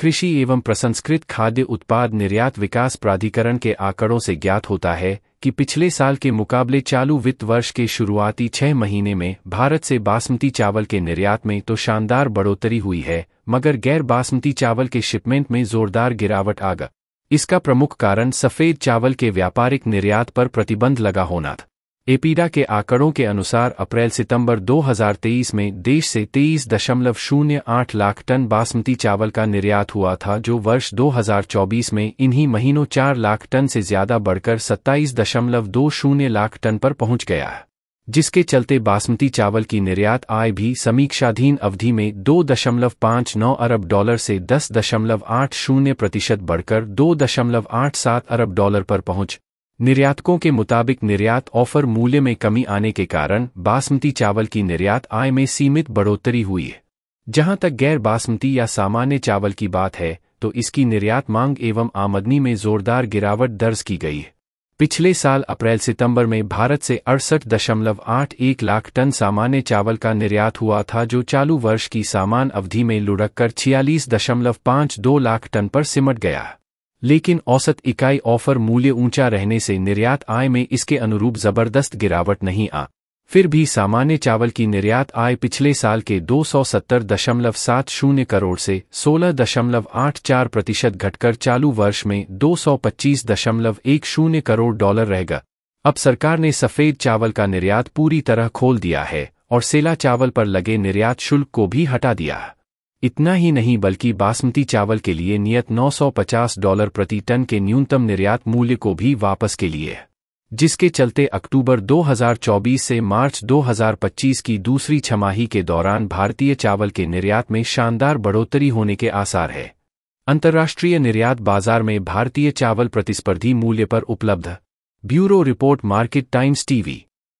कृषि एवं प्रसंस्कृत खाद्य उत्पाद निर्यात विकास प्राधिकरण के आंकड़ों से ज्ञात होता है कि पिछले साल के मुकाबले चालू वित्त वर्ष के शुरुआती छह महीने में भारत से बासमती चावल के निर्यात में तो शानदार बढ़ोतरी हुई है मगर गैर बासमती चावल के शिपमेंट में जोरदार गिरावट आ गई इसका प्रमुख कारण सफ़ेद चावल के व्यापारिक निर्यात पर प्रतिबंध लगा होना था एपीडा के आंकड़ों के अनुसार अप्रैल सितंबर 2023 में देश से तेईस दशमलव शून्य आठ लाख टन बासमती चावल का निर्यात हुआ था जो वर्ष 2024 में इन्हीं महीनों चार लाख टन से ज्यादा बढ़कर सत्ताईस दशमलव दो शून्य लाख टन पर पहुंच गया है जिसके चलते बासमती चावल की निर्यात आय भी समीक्षाधीन अवधि में दो दशमलव पांच नौ अरब डॉलर से दस दशमलव आठ शून्य प्रतिशत बढ़कर दो दशमलव आठ सात अरब डॉलर पर पहुंच निर्यातकों के मुताबिक निर्यात ऑफर मूल्य में कमी आने के कारण बासमती चावल की निर्यात आय में सीमित बढ़ोतरी हुई है जहां तक गैर बासमती या सामान्य चावल की बात है तो इसकी निर्यात मांग एवं आमदनी में जोरदार गिरावट दर्ज की गई है पिछले साल अप्रैल सितंबर में भारत से अड़सठ दशमलव आठ एक लाख टन सामान्य चावल का निर्यात हुआ था जो चालू वर्ष की सामान अवधि में लुढ़क कर छियालीस दशमलव पाँच दो लाख टन पर सिमट गया लेकिन औसत इकाई ऑफर मूल्य ऊंचा रहने से निर्यात आय में इसके अनुरूप जबरदस्त गिरावट नहीं आ फिर भी सामान्य चावल की निर्यात आय पिछले साल के 270.70 करोड़ से 16.84 प्रतिशत घटकर चालू वर्ष में 225.10 करोड़ डॉलर रहेगा अब सरकार ने सफ़ेद चावल का निर्यात पूरी तरह खोल दिया है और सेला चावल पर लगे निर्यात शुल्क को भी हटा दिया है इतना ही नहीं बल्कि बासमती चावल के लिए नियत 950 डॉलर प्रति टन के न्यूनतम निर्यात मूल्य को भी वापस के लिए जिसके चलते अक्टूबर 2024 से मार्च 2025 की दूसरी छमाही के दौरान भारतीय चावल के निर्यात में शानदार बढ़ोतरी होने के आसार है अंतर्राष्ट्रीय निर्यात बाजार में भारतीय चावल प्रतिस्पर्धी मूल्य पर उपलब्ध bureau report market times TV